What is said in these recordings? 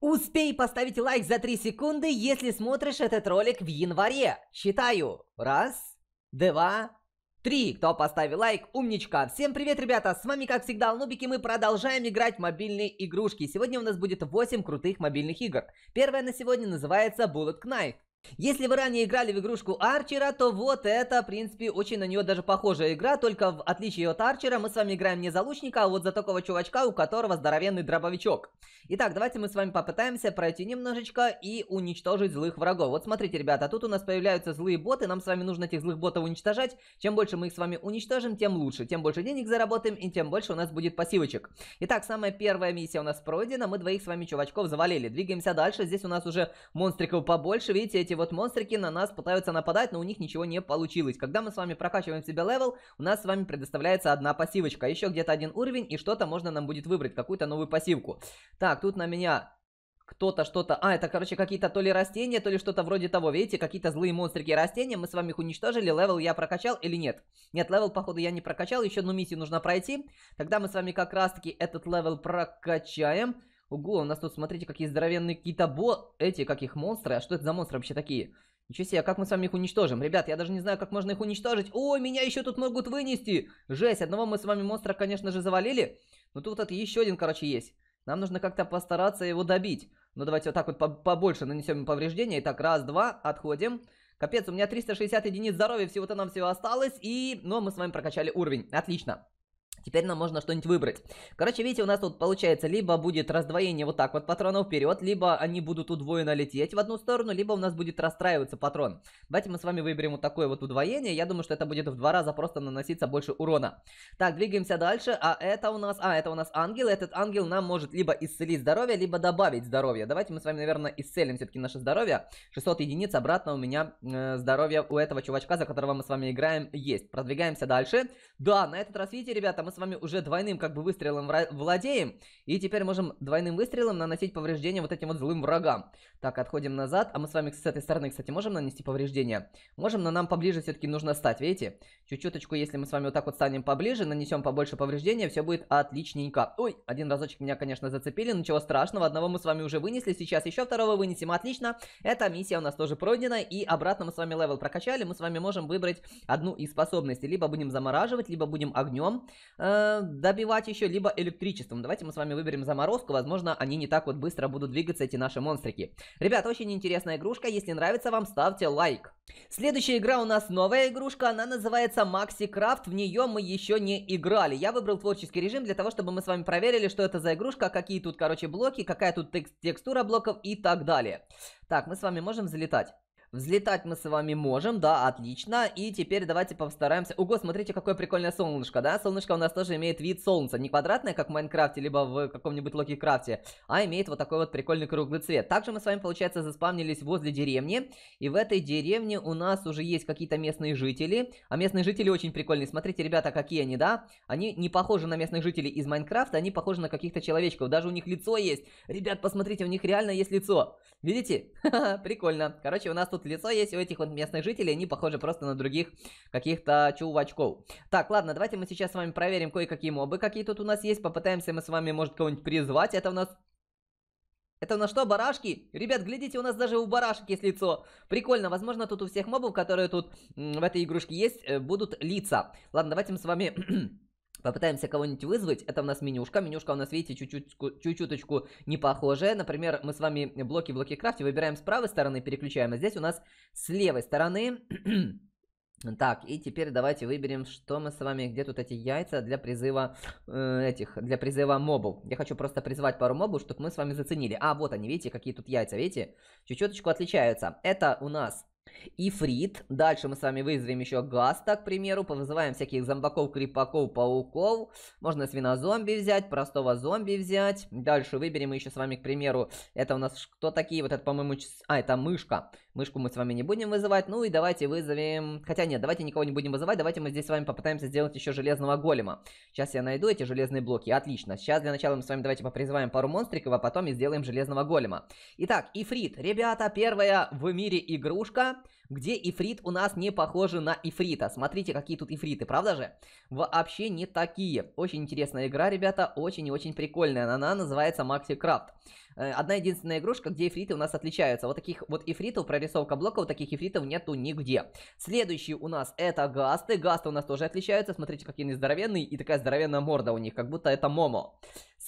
Успей поставить лайк за 3 секунды, если смотришь этот ролик в январе. Считаю. Раз, два, три. Кто поставил лайк, умничка. Всем привет, ребята. С вами, как всегда, Нубики. Мы продолжаем играть в мобильные игрушки. Сегодня у нас будет 8 крутых мобильных игр. Первая на сегодня называется Bullet Knife. Если вы ранее играли в игрушку Арчера, то вот это, в принципе, очень на нее даже похожая игра, только в отличие от Арчера мы с вами играем не за лучника, а вот за такого чувачка, у которого здоровенный дробовичок. Итак, давайте мы с вами попытаемся пройти немножечко и уничтожить злых врагов. Вот смотрите, ребята, тут у нас появляются злые боты, нам с вами нужно этих злых ботов уничтожать. Чем больше мы их с вами уничтожим, тем лучше, тем больше денег заработаем и тем больше у нас будет пассивочек. Итак, самая первая миссия у нас пройдена, мы двоих с вами чувачков завалили. Двигаемся дальше, здесь у нас уже монстриков побольше, видите, эти вот монстрики на нас пытаются нападать, но у них ничего не получилось. Когда мы с вами прокачиваем себе левел, у нас с вами предоставляется одна пассивочка. Еще где-то один уровень, и что-то можно нам будет выбрать, какую-то новую пассивку. Так, тут на меня кто-то что-то... А, это, короче, какие-то то ли растения, то ли что-то вроде того. Видите, какие-то злые монстрики растения. Мы с вами их уничтожили. Левел я прокачал или нет? Нет, левел, походу, я не прокачал. Еще одну миссию нужно пройти. Тогда мы с вами как раз-таки этот левел прокачаем. Ого, угу, у нас тут, смотрите, какие здоровенные какие-то бо... Эти, как их, монстры. А что это за монстры вообще такие? Ничего себе, а как мы с вами их уничтожим? Ребят, я даже не знаю, как можно их уничтожить. О, меня еще тут могут вынести. Жесть, одного мы с вами монстра, конечно же, завалили. Но тут вот еще один, короче, есть. Нам нужно как-то постараться его добить. Ну, давайте вот так вот побольше нанесем повреждения. Итак, раз, два, отходим. Капец, у меня 360 единиц здоровья всего-то нам всего осталось. И, ну, мы с вами прокачали уровень. Отлично. Теперь нам можно что-нибудь выбрать. Короче, видите, у нас тут получается, либо будет раздвоение вот так вот патронов вперед, либо они будут удвоенно лететь в одну сторону, либо у нас будет расстраиваться патрон. Давайте мы с вами выберем вот такое вот удвоение. Я думаю, что это будет в два раза просто наноситься больше урона. Так, двигаемся дальше. А это у нас... А, это у нас ангел. Этот ангел нам может либо исцелить здоровье, либо добавить здоровье. Давайте мы с вами, наверное, исцелим все-таки наше здоровье. 600 единиц обратно у меня э, здоровье у этого чувачка, за которого мы с вами играем, есть. Продвигаемся дальше. Да, на этот раз, видите, ребята, мы с вами уже двойным как бы выстрелом владеем. И теперь можем двойным выстрелом наносить повреждения вот этим вот злым врагам. Так, отходим назад. А мы с вами с этой стороны, кстати, можем нанести повреждения? Можем, но нам поближе все-таки нужно стать, видите? Чуть-чуточку, если мы с вами вот так вот станем поближе, нанесем побольше повреждения, все будет отличненько. Ой, один разочек меня, конечно, зацепили, ничего страшного. Одного мы с вами уже вынесли, сейчас еще второго вынесем, отлично. Эта миссия у нас тоже пройдена. И обратно мы с вами левел прокачали, мы с вами можем выбрать одну из способностей. Либо будем замораживать, либо будем огнем э, Э, добивать еще, либо электричеством. Давайте мы с вами выберем заморозку, возможно, они не так вот быстро будут двигаться, эти наши монстрики. Ребят, очень интересная игрушка, если нравится вам, ставьте лайк. Следующая игра у нас новая игрушка, она называется Maxi Craft, в нее мы еще не играли. Я выбрал творческий режим для того, чтобы мы с вами проверили, что это за игрушка, какие тут, короче, блоки, какая тут текстура блоков и так далее. Так, мы с вами можем залетать. Взлетать мы с вами можем, да, отлично. И теперь давайте постараемся... Ого, смотрите, какое прикольное солнышко, да? Солнышко у нас тоже имеет вид солнца. Не квадратное, как в Майнкрафте, либо в каком-нибудь локи-крафте, а имеет вот такой вот прикольный круглый цвет. Также мы с вами, получается, заспавнились возле деревни. И в этой деревне у нас уже есть какие-то местные жители. А местные жители очень прикольные. Смотрите, ребята, какие они, да? Они не похожи на местных жителей из Майнкрафта, они похожи на каких-то человечков. Даже у них лицо есть. Ребят, посмотрите, у них реально есть лицо. Видите? Прикольно. Короче, у нас тут лицо есть у этих вот местных жителей, они похожи просто на других каких-то чувачков. Так, ладно, давайте мы сейчас с вами проверим кое-какие мобы, какие тут у нас есть, попытаемся мы с вами, может, кого-нибудь призвать, это у нас... Это у нас что, барашки? Ребят, глядите, у нас даже у барашек есть лицо. Прикольно, возможно, тут у всех мобов, которые тут в этой игрушке есть, э, будут лица. Ладно, давайте мы с вами Попытаемся кого-нибудь вызвать. Это у нас менюшка. Менюшка у нас, видите, чуть-чуть не похожая. Например, мы с вами блоки в Локикрафте выбираем с правой стороны, переключаем. А здесь у нас с левой стороны... Так, и теперь давайте выберем, что мы с вами, где тут эти яйца для призыва э, этих, для призыва мобов. Я хочу просто призвать пару мобов, чтобы мы с вами заценили. А, вот они, видите, какие тут яйца, видите? Чуть-чуточку отличаются. Это у нас Ифрит. Дальше мы с вами вызовем еще Гаста, к примеру. Повызываем всяких зомбаков, крипаков, пауков. Можно свинозомби взять, простого зомби взять. Дальше выберем мы еще с вами, к примеру, это у нас кто такие? Вот это, по-моему, ч... а, это мышка. Мышку мы с вами не будем вызывать. Ну и давайте вызовем... Хотя нет, давайте никого не будем вызывать. Давайте мы здесь с вами попытаемся сделать еще железного голема. Сейчас я найду эти железные блоки. Отлично. Сейчас для начала мы с вами давайте попризываем пару монстриков, а потом и сделаем железного голема. Итак, Ифрит. Ребята, первая в мире игрушка... Где ифрит у нас не похоже на ифрита. Смотрите, какие тут ифриты, правда же? Вообще не такие. Очень интересная игра, ребята, очень и очень прикольная. Она называется Макси Крафт. Э, одна единственная игрушка, где ифриты у нас отличаются. Вот таких вот ифритов, прорисовка блоков, таких ифритов нету нигде. Следующий у нас это гасты. Гасты у нас тоже отличаются. Смотрите, какие они здоровенные. И такая здоровенная морда у них, как будто это Момо.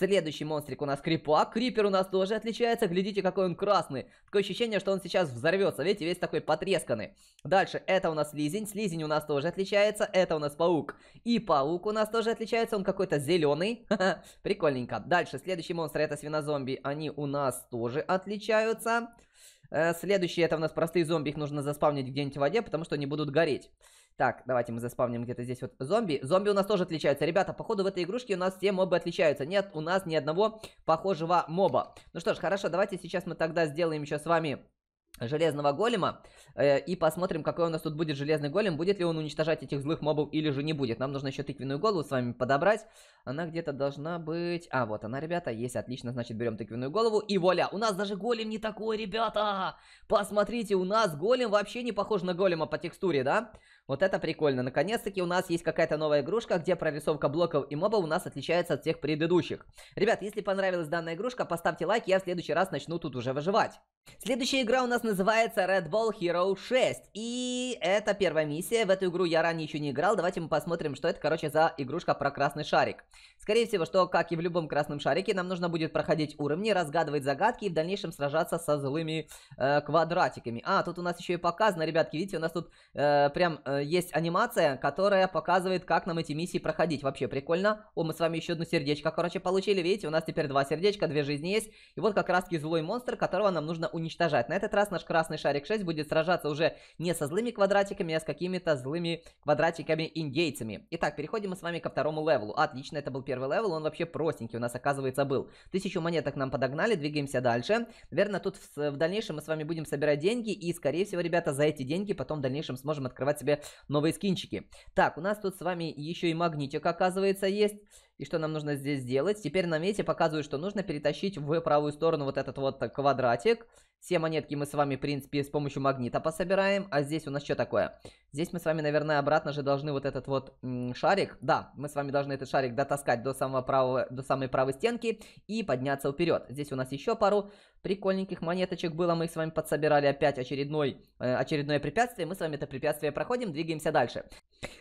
Следующий монстрик у нас Крипа. Крипер у нас тоже отличается. Глядите, какой он красный. Такое ощущение, что он сейчас взорвется. Видите, весь такой потресканный. Дальше, это у нас Слизень. Слизень у нас тоже отличается. Это у нас Паук. И Паук у нас тоже отличается. Он какой-то зеленый. Прикольненько. Дальше, следующий монстр это свинозомби. Они у нас тоже отличаются. Э, следующий это у нас простые зомби. Их нужно заспавнить где-нибудь в воде, потому что они будут гореть. Так, давайте мы заспавним где-то здесь вот зомби. Зомби у нас тоже отличаются. Ребята, походу в этой игрушке у нас все мобы отличаются. Нет у нас ни одного похожего моба. Ну что ж, хорошо, давайте сейчас мы тогда сделаем еще с вами железного голема э, и посмотрим, какой у нас тут будет железный голем, будет ли он уничтожать этих злых мобов или же не будет. Нам нужно еще тыквенную голову с вами подобрать, она где-то должна быть... А, вот она, ребята, есть, отлично, значит, берем тыквенную голову и вуаля, у нас даже голем не такой, ребята! Посмотрите, у нас голем вообще не похож на голема по текстуре, да? Вот это прикольно. Наконец-таки у нас есть какая-то новая игрушка, где прорисовка блоков и моба у нас отличается от всех предыдущих. Ребят, если понравилась данная игрушка, поставьте лайк, я в следующий раз начну тут уже выживать. Следующая игра у нас называется Red Ball Hero 6. И это первая миссия. В эту игру я ранее еще не играл. Давайте мы посмотрим, что это, короче, за игрушка про красный шарик. Скорее всего, что, как и в любом красном шарике, нам нужно будет проходить уровни, разгадывать загадки и в дальнейшем сражаться со злыми э, квадратиками. А, тут у нас еще и показано, ребятки, видите, у нас тут э, прям... Э, э, есть анимация, которая показывает, как нам эти миссии проходить. Вообще прикольно. О, мы с вами еще одно сердечко, короче, получили. Видите, у нас теперь два сердечка, две жизни есть. И вот как раз-таки злой монстр, которого нам нужно уничтожать. На этот раз наш красный шарик 6 будет сражаться уже не со злыми квадратиками, а с какими-то злыми квадратиками-индейцами. Итак, переходим мы с вами ко второму левелу. Отлично, это был первый левел, он вообще простенький у нас, оказывается, был. Тысячу монеток нам подогнали, двигаемся дальше. Наверное, тут в, в дальнейшем мы с вами будем собирать деньги, и, скорее всего, ребята, за эти деньги потом в дальнейшем сможем открывать себе новые скинчики. Так, у нас тут с вами еще и магнитик, оказывается, есть. И что нам нужно здесь сделать? Теперь на мете показываю, что нужно перетащить в правую сторону вот этот вот квадратик. Все монетки мы с вами, в принципе, с помощью магнита пособираем. А здесь у нас что такое? Здесь мы с вами, наверное, обратно же должны вот этот вот шарик. Да, мы с вами должны этот шарик дотаскать до, самого правого, до самой правой стенки и подняться вперед. Здесь у нас еще пару прикольненьких монеточек было. Мы их с вами подсобирали опять очередной, э, очередное препятствие. Мы с вами это препятствие проходим, двигаемся дальше.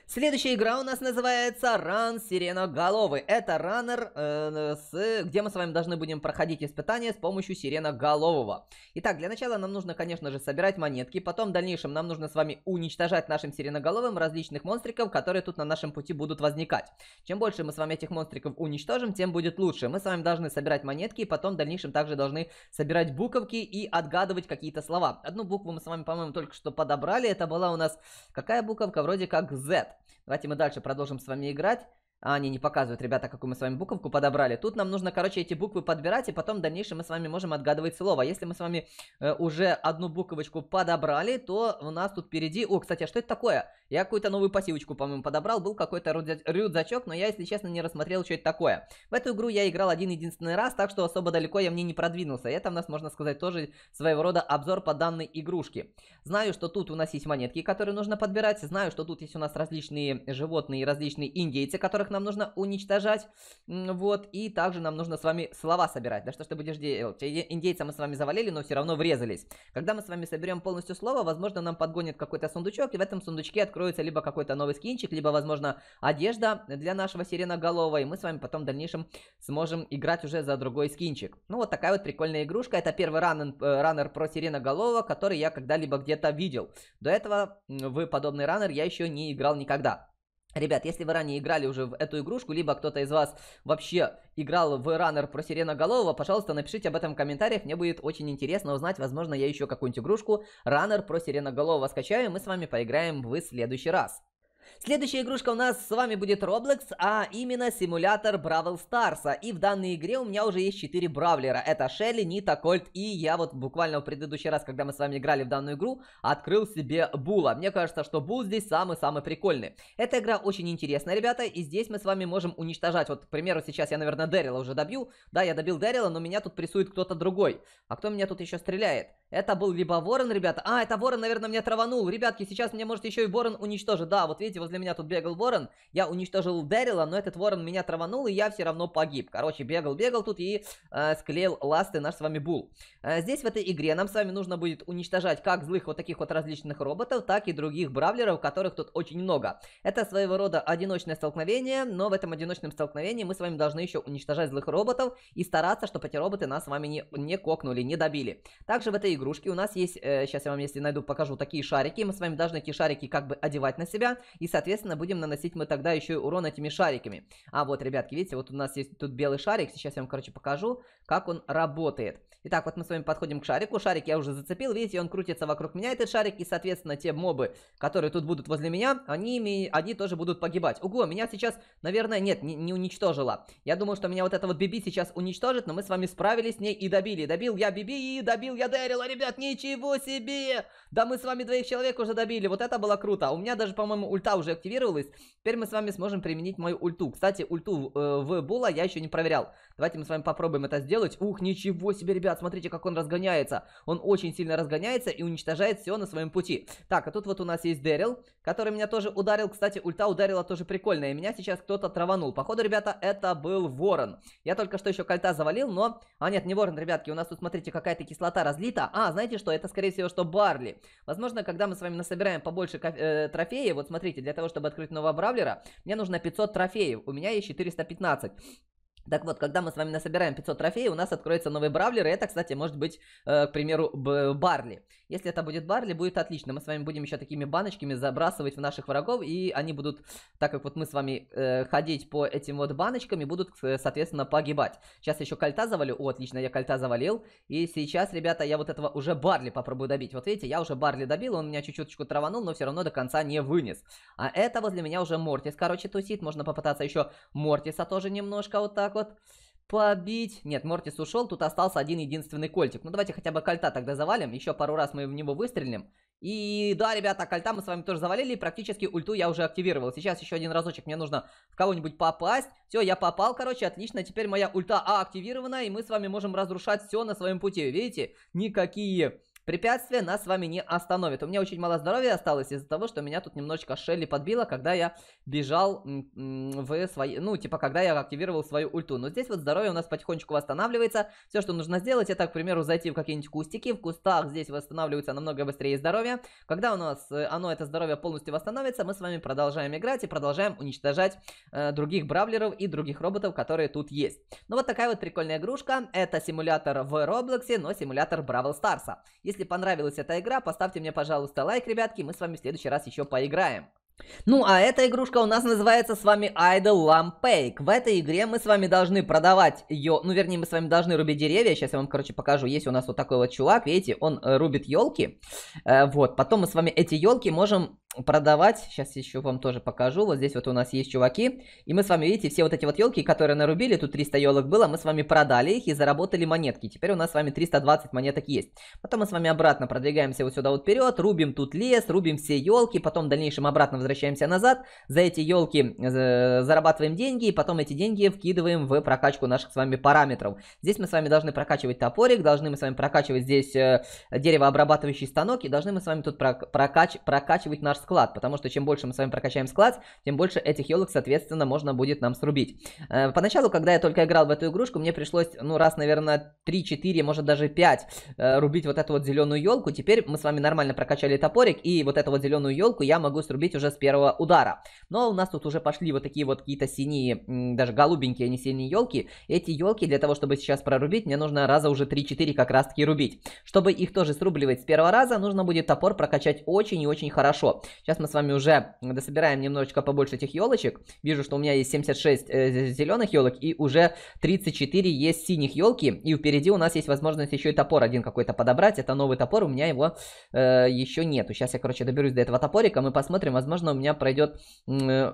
Следующая игра у нас называется Ран Сиреноголовый. Это раннер, э, с, где мы с вами должны будем проходить испытания с помощью Сиреноголового. Итак, для начала нам нужно, конечно же, собирать монетки. Потом в дальнейшем нам нужно с вами уничтожать нашим Сиреноголовым различных монстриков, которые тут на нашем пути будут возникать. Чем больше мы с вами этих монстриков уничтожим, тем будет лучше. Мы с вами должны собирать монетки, и потом в дальнейшем также должны собирать буковки и отгадывать какие-то слова. Одну букву мы с вами, по-моему, только что подобрали. Это была у нас какая буковка? Вроде как З. Z. Давайте мы дальше продолжим с вами играть. А, они не показывают, ребята, какую мы с вами буковку подобрали. Тут нам нужно, короче, эти буквы подбирать, и потом в дальнейшем мы с вами можем отгадывать слово. Если мы с вами э, уже одну буковочку подобрали, то у нас тут впереди... О, кстати, а что это такое? Я какую-то новую пассивочку, по-моему, подобрал. Был какой-то рюдзя... рюкзачок, но я, если честно, не рассмотрел, что это такое. В эту игру я играл один-единственный раз, так что особо далеко я мне не продвинулся. Это у нас, можно сказать, тоже своего рода обзор по данной игрушке. Знаю, что тут у нас есть монетки, которые нужно подбирать. Знаю, что тут есть у нас различные животные и различные индейцы, которых которых нам нужно уничтожать. Вот, и также нам нужно с вами слова собирать. Да что ж ты будешь делать? Индейца мы с вами завалили, но все равно врезались. Когда мы с вами соберем полностью слово, возможно, нам подгонит какой-то сундучок, и в этом сундучке откроется либо какой-то новый скинчик, либо, возможно, одежда для нашего сиреноголового, и мы с вами потом в дальнейшем сможем играть уже за другой скинчик. Ну, вот такая вот прикольная игрушка. Это первый ранен, э, раннер про сиреноголового, который я когда-либо где-то видел. До этого в подобный раннер я еще не играл никогда. Ребят, если вы ранее играли уже в эту игрушку, либо кто-то из вас вообще играл в раннер про сиреноголового, пожалуйста, напишите об этом в комментариях, мне будет очень интересно узнать, возможно, я еще какую-нибудь игрушку раннер про сиреноголового скачаю, и мы с вами поиграем в следующий раз. Следующая игрушка у нас с вами будет Roblox, а именно симулятор Бравл Старса. И в данной игре у меня уже есть 4 бравлера. Это Шелли, Нита, Кольт и я вот буквально в предыдущий раз, когда мы с вами играли в данную игру, открыл себе Була. Мне кажется, что Бул здесь самый-самый прикольный. Эта игра очень интересная, ребята, и здесь мы с вами можем уничтожать. Вот, к примеру, сейчас я, наверное, Дэрила уже добью. Да, я добил Дэрила, но меня тут прессует кто-то другой. А кто меня тут еще стреляет? Это был либо Ворон, ребята. А, это Ворон, наверное, меня траванул. Ребятки, сейчас меня, может, еще и Ворон уничтожить, Да, вот видите, возле меня тут бегал Ворон. Я уничтожил Дэрила, но этот Ворон меня траванул, и я все равно погиб. Короче, бегал-бегал тут и э, склеил ласты наш с вами Бул. Э, здесь, в этой игре, нам с вами нужно будет уничтожать как злых вот таких вот различных роботов, так и других бравлеров, которых тут очень много. Это своего рода одиночное столкновение, но в этом одиночном столкновении мы с вами должны еще уничтожать злых роботов и стараться, чтобы эти роботы нас с вами не, не кокнули, не добили. Также в этой игрушки. У нас есть, э, сейчас я вам, если найду, покажу такие шарики. Мы с вами должны эти шарики как бы одевать на себя. И, соответственно, будем наносить мы тогда еще и урон этими шариками. А вот, ребятки, видите, вот у нас есть тут белый шарик. Сейчас я вам, короче, покажу, как он работает. Итак, вот мы с вами подходим к шарику. Шарик я уже зацепил, видите, он крутится вокруг меня, этот шарик. И, соответственно, те мобы, которые тут будут возле меня, они, они тоже будут погибать. Ого, меня сейчас, наверное, нет, не, не уничтожила. Я думаю, что меня вот это вот Биби сейчас уничтожит, но мы с вами справились с ней и добили. Добил я Биби и добил я Дэрила, ребят, ничего себе! Да мы с вами двоих человек уже добили, вот это было круто. А у меня даже, по-моему, ульта уже активировалась. Теперь мы с вами сможем применить мою ульту. Кстати, ульту э, в Була я еще не проверял. Давайте мы с вами попробуем это сделать. Ух, ничего себе, ребят! назад. Смотрите, как он разгоняется. Он очень сильно разгоняется и уничтожает все на своем пути. Так, а тут вот у нас есть Дэрил, который меня тоже ударил. Кстати, ульта ударила тоже прикольно. И меня сейчас кто-то траванул. Походу, ребята, это был Ворон. Я только что еще кольта завалил, но... А нет, не Ворон, ребятки. У нас тут, смотрите, какая-то кислота разлита. А, знаете что? Это, скорее всего, что Барли. Возможно, когда мы с вами насобираем побольше э, трофеев, вот смотрите, для того, чтобы открыть нового Бравлера, мне нужно 500 трофеев. У меня есть 415. Так вот, когда мы с вами насобираем 500 трофеев, у нас откроется новый бравлер, и это, кстати, может быть, э, к примеру, Барли. Если это будет Барли, будет отлично. Мы с вами будем еще такими баночками забрасывать в наших врагов, и они будут, так как вот мы с вами э, ходить по этим вот баночкам, и будут, э, соответственно, погибать. Сейчас еще кольта завалю. О, отлично, я кольта завалил. И сейчас, ребята, я вот этого уже Барли попробую добить. Вот видите, я уже Барли добил, он меня чуть чуть траванул, но все равно до конца не вынес. А это возле меня уже Мортис, короче, тусит. Можно попытаться еще Мортиса тоже немножко вот так вот побить. Нет, Мортис ушел, тут остался один единственный кольтик. Ну, давайте хотя бы кольта тогда завалим, еще пару раз мы в него выстрелим. И да, ребята, кольта мы с вами тоже завалили, практически ульту я уже активировал. Сейчас еще один разочек мне нужно в кого-нибудь попасть. Все, я попал, короче, отлично, теперь моя ульта А активирована, и мы с вами можем разрушать все на своем пути. Видите, никакие Препятствие нас с вами не остановит. У меня очень мало здоровья осталось из-за того, что меня тут немножечко Шелли подбила, когда я бежал в свои... Ну, типа, когда я активировал свою ульту. Но здесь вот здоровье у нас потихонечку восстанавливается. Все, что нужно сделать, это, к примеру, зайти в какие-нибудь кустики. В кустах здесь восстанавливается намного быстрее здоровье. Когда у нас э, оно, это здоровье, полностью восстановится, мы с вами продолжаем играть и продолжаем уничтожать э, других бравлеров и других роботов, которые тут есть. Ну, вот такая вот прикольная игрушка. Это симулятор в Роблоксе, но симулятор Бравл Старса. Если если понравилась эта игра, поставьте мне, пожалуйста, лайк, ребятки. Мы с вами в следующий раз еще поиграем. Ну а эта игрушка у нас называется с вами Idle Lamp В этой игре мы с вами должны продавать ее, ну вернее мы с вами должны рубить деревья. Сейчас я вам, короче, покажу. Есть у нас вот такой вот чувак, видите, он э, рубит елки. Э, вот, потом мы с вами эти елки можем продавать. Сейчас еще вам тоже покажу. Вот здесь вот у нас есть чуваки. И мы с вами, видите, все вот эти вот елки, которые нарубили, тут 300 елок было, мы с вами продали их и заработали монетки. Теперь у нас с вами 320 монеток есть. Потом мы с вами обратно продвигаемся вот сюда вот вперед, рубим тут лес, рубим все елки, потом в дальнейшем обратно возвращаемся назад, за эти елки э, зарабатываем деньги, и потом эти деньги вкидываем в прокачку наших с вами параметров. Здесь мы с вами должны прокачивать топорик, должны мы с вами прокачивать здесь э, деревообрабатывающий станок, и должны мы с вами тут прокач прокачивать наш склад, потому что чем больше мы с вами прокачаем склад, тем больше этих елок, соответственно, можно будет нам срубить. Э, поначалу, когда я только играл в эту игрушку, мне пришлось, ну, раз, наверное, 3-4, может даже 5 э, рубить вот эту вот зеленую елку. Теперь мы с вами нормально прокачали топорик, и вот эту вот зеленую елку я могу срубить уже с первого удара. Но у нас тут уже пошли вот такие вот какие-то синие, даже голубенькие, а не синие елки. Эти елки для того, чтобы сейчас прорубить, мне нужно раза уже 3-4 как раз таки рубить. Чтобы их тоже срубливать с первого раза, нужно будет топор прокачать очень и очень хорошо. Сейчас мы с вами уже дособираем немножечко побольше этих елочек. Вижу, что у меня есть 76 э, зеленых елок и уже 34 есть синих елки. И впереди у нас есть возможность еще и топор один какой-то подобрать. Это новый топор, у меня его э, еще нету. Сейчас я, короче, доберусь до этого топорика, мы посмотрим. Возможно, у меня пройдет... Э,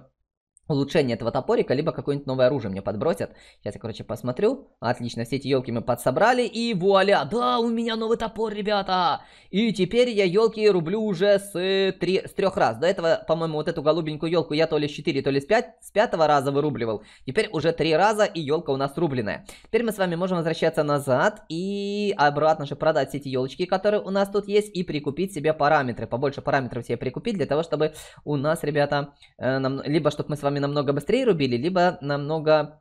улучшение этого топорика, либо какое-нибудь новое оружие мне подбросят. Сейчас я, короче, посмотрю. Отлично, все эти елки мы подсобрали. И вуаля! Да, у меня новый топор, ребята! И теперь я елки рублю уже с, три, с трех раз. До этого, по-моему, вот эту голубенькую елку я то ли с 4, то ли с 5, с пятого раза вырубливал. Теперь уже три раза, и елка у нас рубленная. Теперь мы с вами можем возвращаться назад и обратно же продать все эти елочки, которые у нас тут есть, и прикупить себе параметры. Побольше параметров себе прикупить для того, чтобы у нас, ребята, э, нам, либо чтобы мы с вами вами намного быстрее рубили, либо намного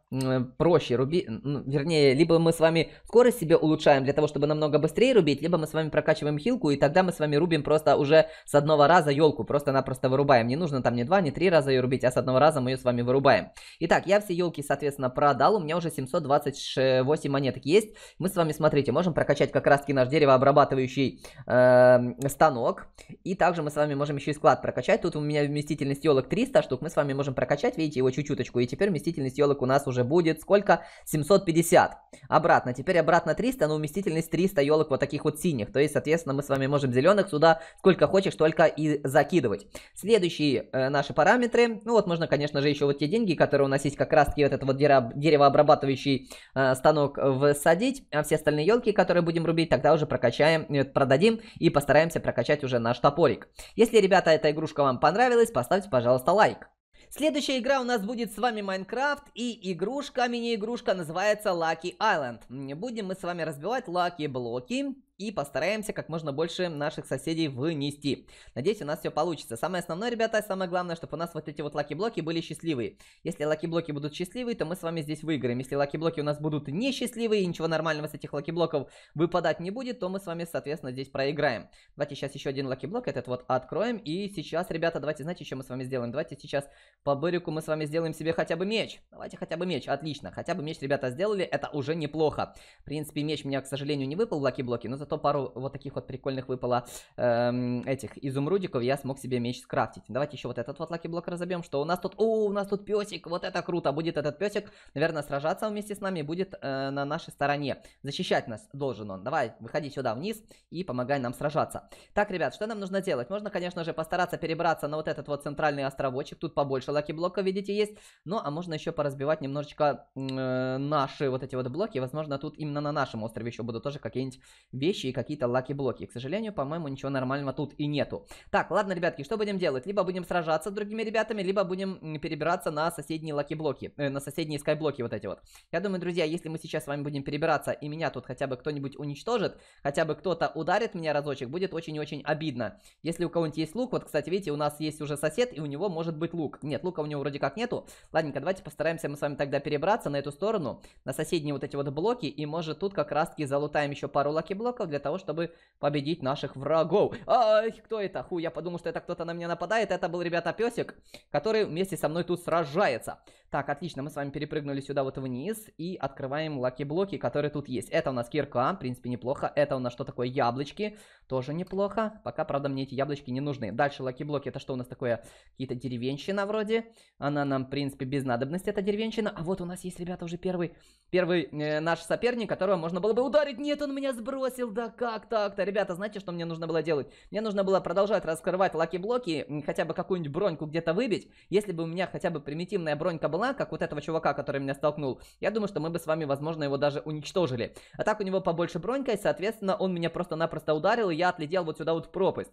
проще рубить, ну, вернее, либо мы с вами скорость себе улучшаем для того, чтобы намного быстрее рубить, либо мы с вами прокачиваем хилку, и тогда мы с вами рубим просто уже с одного раза елку, просто-напросто вырубаем. Не нужно там не два, не три раза ее рубить, а с одного раза мы ее с вами вырубаем. Итак, я все елки, соответственно, продал, у меня уже 728 монеток есть. Мы с вами, смотрите, можем прокачать как раз-таки наш деревообрабатывающий э, станок, и также мы с вами можем еще и склад прокачать. Тут у меня вместительность елок 300 штук, мы с вами можем прокачать качать, видите, его чуть-чуточку. И теперь вместительность елок у нас уже будет сколько? 750. Обратно. Теперь обратно 300, но вместительность 300 елок вот таких вот синих. То есть, соответственно, мы с вами можем зеленых сюда сколько хочешь, только и закидывать. Следующие э, наши параметры. Ну вот можно, конечно же, еще вот те деньги, которые у нас есть как раз-таки вот этот вот деревообрабатывающий э, станок всадить. А все остальные елки, которые будем рубить, тогда уже прокачаем, э, продадим и постараемся прокачать уже наш топорик. Если, ребята, эта игрушка вам понравилась, поставьте, пожалуйста, лайк. Следующая игра у нас будет с вами Майнкрафт, и игрушка, мини-игрушка называется Lucky Island. Будем мы с вами разбивать лаки-блоки и постараемся как можно больше наших соседей вынести. Надеюсь, у нас все получится. Самое основное, ребята, самое главное, чтобы у нас вот эти вот лаки-блоки были счастливые. Если лаки-блоки будут счастливые, то мы с вами здесь выиграем. Если лаки-блоки у нас будут несчастливые, и ничего нормального с этих лаки-блоков выпадать не будет, то мы с вами, соответственно, здесь проиграем. Давайте сейчас еще один лаки-блок, этот вот откроем. И сейчас, ребята, давайте, знаете, что мы с вами сделаем? Давайте сейчас по бырику мы с вами сделаем себе хотя бы меч. Давайте хотя бы меч, отлично. Хотя бы меч, ребята, сделали, это уже неплохо. В принципе, меч у меня, к сожалению, не выпал в лаки-блоки, но зато пару вот таких вот прикольных выпало эм, этих изумрудиков, я смог себе меч скрафтить. Давайте еще вот этот вот лаки блок разобьем, что у нас тут, о, у нас тут песик, вот это круто, будет этот песик, наверное, сражаться вместе с нами, будет э, на нашей стороне. Защищать нас должен он. Давай, выходи сюда вниз и помогай нам сражаться. Так, ребят, что нам нужно делать? Можно, конечно же, постараться перебраться на вот этот вот центральный островочек, тут побольше лаки блока, видите, есть, ну, а можно еще поразбивать немножечко э, наши вот эти вот блоки, возможно, тут именно на нашем острове еще будут тоже какие-нибудь вещи, вещи и какие-то лаки-блоки. К сожалению, по-моему, ничего нормального тут и нету. Так, ладно, ребятки, что будем делать? Либо будем сражаться с другими ребятами, либо будем перебираться на соседние лаки-блоки, э, на соседние скайблоки вот эти вот. Я думаю, друзья, если мы сейчас с вами будем перебираться, и меня тут хотя бы кто-нибудь уничтожит, хотя бы кто-то ударит меня разочек, будет очень-очень обидно. Если у кого-нибудь есть лук, вот, кстати, видите, у нас есть уже сосед, и у него может быть лук. Нет, лука у него вроде как нету. Ладненько, давайте постараемся мы с вами тогда перебраться на эту сторону, на соседние вот эти вот блоки, и может тут как раз-таки залутаем еще пару лаки-блоков, зеркало для того, чтобы победить наших врагов. Ай, кто это? Ху, я подумал, что это кто-то на меня нападает. Это был, ребята, песик, который вместе со мной тут сражается. Так, отлично, мы с вами перепрыгнули сюда вот вниз и открываем лаки-блоки, которые тут есть. Это у нас кирка, в принципе, неплохо. Это у нас что такое? Яблочки, тоже неплохо. Пока, правда, мне эти яблочки не нужны. Дальше лаки-блоки, это что у нас такое? Какие-то деревенщина вроде. Она нам, в принципе, без надобности, эта деревенщина. А вот у нас есть, ребята, уже первый, первый э, наш соперник, которого можно было бы ударить. Нет, он меня сбросил да как так-то? Ребята, знаете, что мне нужно было делать? Мне нужно было продолжать раскрывать лаки-блоки, хотя бы какую-нибудь броньку где-то выбить. Если бы у меня хотя бы примитивная бронька была, как вот этого чувака, который меня столкнул, я думаю, что мы бы с вами, возможно, его даже уничтожили. А так у него побольше бронька, и, соответственно, он меня просто-напросто ударил, и я отлетел вот сюда вот в пропасть.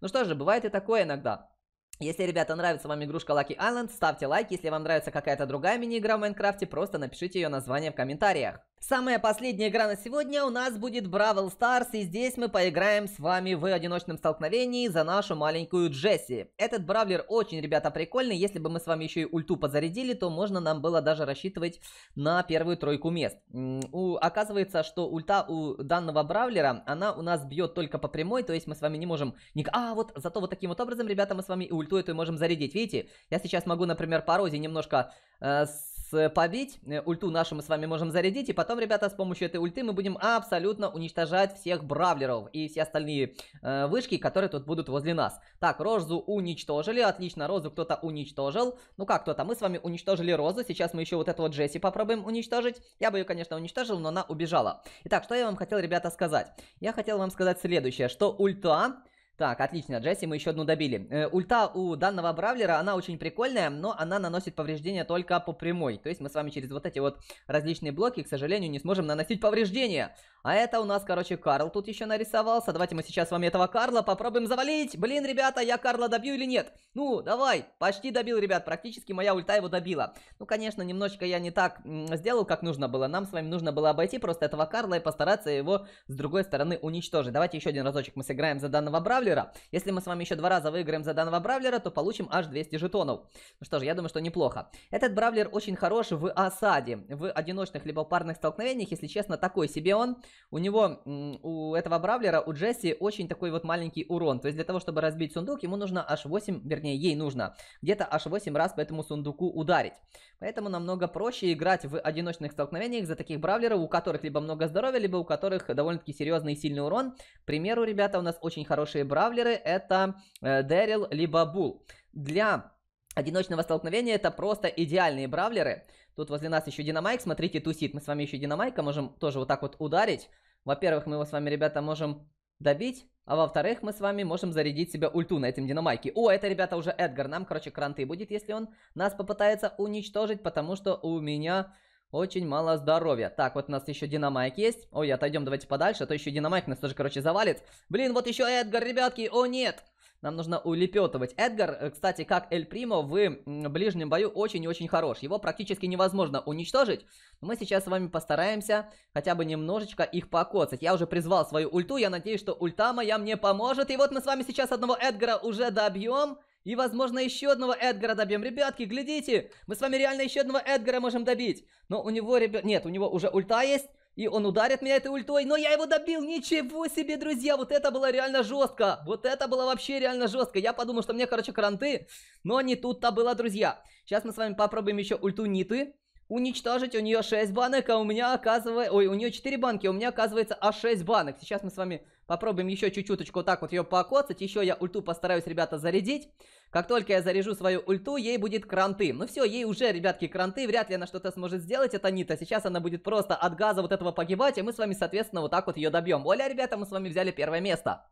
Ну что же, бывает и такое иногда. Если, ребята, нравится вам игрушка Lucky Island, ставьте лайк. Если вам нравится какая-то другая мини-игра в Майнкрафте, просто напишите ее название в комментариях. Самая последняя игра на сегодня у нас будет Бравл Старс, и здесь мы поиграем с вами в одиночном столкновении за нашу маленькую Джесси. Этот бравлер очень, ребята, прикольный, если бы мы с вами еще и ульту позарядили, то можно нам было даже рассчитывать на первую тройку мест. У, оказывается, что ульта у данного бравлера, она у нас бьет только по прямой, то есть мы с вами не можем... Ник... А, вот, зато вот таким вот образом, ребята, мы с вами и ульту эту можем зарядить, видите? Я сейчас могу, например, по розе немножко э, с Э, побить, э, ульту нашу мы с вами можем зарядить, и потом, ребята, с помощью этой ульты мы будем абсолютно уничтожать всех бравлеров и все остальные э, вышки, которые тут будут возле нас. Так, Розу уничтожили, отлично, Розу кто-то уничтожил. Ну как кто-то, мы с вами уничтожили Розу, сейчас мы еще вот вот Джесси попробуем уничтожить. Я бы ее, конечно, уничтожил, но она убежала. Итак, что я вам хотел, ребята, сказать? Я хотел вам сказать следующее, что ульта так, отлично, Джесси, мы еще одну добили. Э, ульта у данного Бравлера, она очень прикольная, но она наносит повреждения только по прямой. То есть мы с вами через вот эти вот различные блоки, к сожалению, не сможем наносить повреждения. А это у нас, короче, Карл тут еще нарисовался. Давайте мы сейчас с вами этого Карла попробуем завалить. Блин, ребята, я Карла добью или нет? Ну, давай. Почти добил, ребят. Практически моя ульта его добила. Ну, конечно, немножечко я не так сделал, как нужно было. Нам с вами нужно было обойти просто этого Карла и постараться его с другой стороны уничтожить. Давайте еще один разочек мы сыграем за данного Бравлера. Если мы с вами еще два раза выиграем за данного Бравлера, то получим аж 200 жетонов. Ну что же, я думаю, что неплохо. Этот Бравлер очень хорош в осаде. В одиночных либо парных столкновениях, если честно, такой себе он у него, у этого Бравлера, у Джесси очень такой вот маленький урон. То есть для того, чтобы разбить сундук, ему нужно аж 8, вернее, ей нужно где-то аж 8 раз по этому сундуку ударить. Поэтому намного проще играть в одиночных столкновениях за таких Бравлеров, у которых либо много здоровья, либо у которых довольно-таки серьезный и сильный урон. К примеру, ребята, у нас очень хорошие Бравлеры, это э, Дэрил, либо Бул. Для одиночного столкновения это просто идеальные бравлеры. Тут возле нас еще Динамайк, смотрите, тусит. Мы с вами еще Динамайка можем тоже вот так вот ударить. Во-первых, мы его с вами, ребята, можем добить. А во-вторых, мы с вами можем зарядить себя ульту на этом динамайке. О, это, ребята, уже Эдгар. Нам, короче, кранты будет, если он нас попытается уничтожить, потому что у меня очень мало здоровья. Так, вот у нас еще динамайк есть. Ой, отойдем давайте подальше, а то еще динамайк нас тоже, короче, завалит. Блин, вот еще Эдгар, ребятки. О, нет. Нам нужно улепетывать. Эдгар, э, кстати, как Эль Примо, вы в ближнем бою очень и очень хорош. Его практически невозможно уничтожить. мы сейчас с вами постараемся хотя бы немножечко их покоцать. Я уже призвал свою ульту. Я надеюсь, что ульта моя мне поможет. И вот мы с вами сейчас одного Эдгара уже добьем. И, возможно, еще одного Эдгара добьем. Ребятки, глядите, мы с вами реально еще одного Эдгара можем добить. Но у него, ребят... Нет, у него уже ульта есть. И он ударит меня этой ультой, но я его добил, ничего себе, друзья, вот это было реально жестко, вот это было вообще реально жестко, я подумал, что мне, короче, кранты, но не тут-то было, друзья. Сейчас мы с вами попробуем еще ульту Ниты, уничтожить, у нее 6 банок, а у меня оказывается, ой, у нее 4 банки, а у меня оказывается аж 6 банок. Сейчас мы с вами Попробуем еще чуть-чуточку вот так вот ее покоцать. Еще я ульту постараюсь, ребята, зарядить. Как только я заряжу свою ульту, ей будет кранты. Ну все, ей уже, ребятки, кранты. Вряд ли она что-то сможет сделать, это Нита. Сейчас она будет просто от газа вот этого погибать, и мы с вами, соответственно, вот так вот ее добьем. Оля, ребята, мы с вами взяли первое место.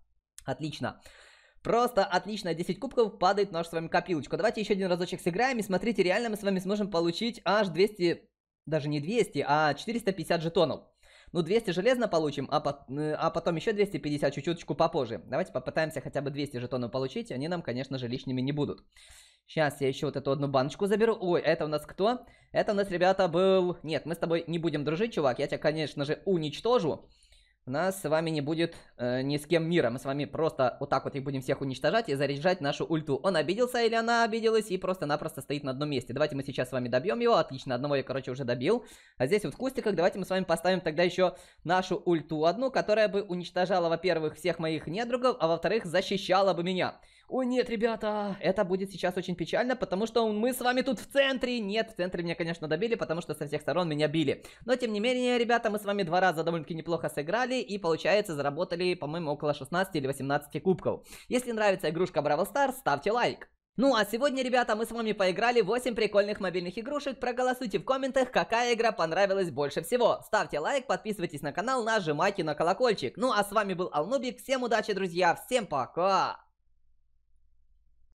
Отлично. Просто отлично, 10 кубков падает наш с вами копилочку. Давайте еще один разочек сыграем, и смотрите, реально мы с вами сможем получить аж 200, даже не 200, а 450 жетонов. Ну, 200 железно получим, а, по... Э, а потом еще 250 чуть-чуточку попозже. Давайте попытаемся хотя бы 200 жетонов получить, они нам, конечно же, лишними не будут. Сейчас я еще вот эту одну баночку заберу. Ой, это у нас кто? Это у нас, ребята, был... Нет, мы с тобой не будем дружить, чувак. Я тебя, конечно же, уничтожу нас с вами не будет э, ни с кем мира. Мы с вами просто вот так вот их будем всех уничтожать и заряжать нашу ульту. Он обиделся или она обиделась и просто-напросто стоит на одном месте. Давайте мы сейчас с вами добьем его. Отлично, одного я, короче, уже добил. А здесь вот в кустиках давайте мы с вами поставим тогда еще нашу ульту одну, которая бы уничтожала, во-первых, всех моих недругов, а во-вторых, защищала бы меня. Ой, нет, ребята, это будет сейчас очень печально, потому что мы с вами тут в центре. Нет, в центре меня, конечно, добили, потому что со всех сторон меня били. Но, тем не менее, ребята, мы с вами два раза довольно-таки неплохо сыграли и, получается, заработали, по-моему, около 16 или 18 кубков. Если нравится игрушка Бравл Stars, ставьте лайк. Ну а сегодня, ребята, мы с вами поиграли 8 прикольных мобильных игрушек. Проголосуйте в комментах, какая игра понравилась больше всего. Ставьте лайк, подписывайтесь на канал, нажимайте на колокольчик. Ну а с вами был Алнубик, всем удачи, друзья, всем пока!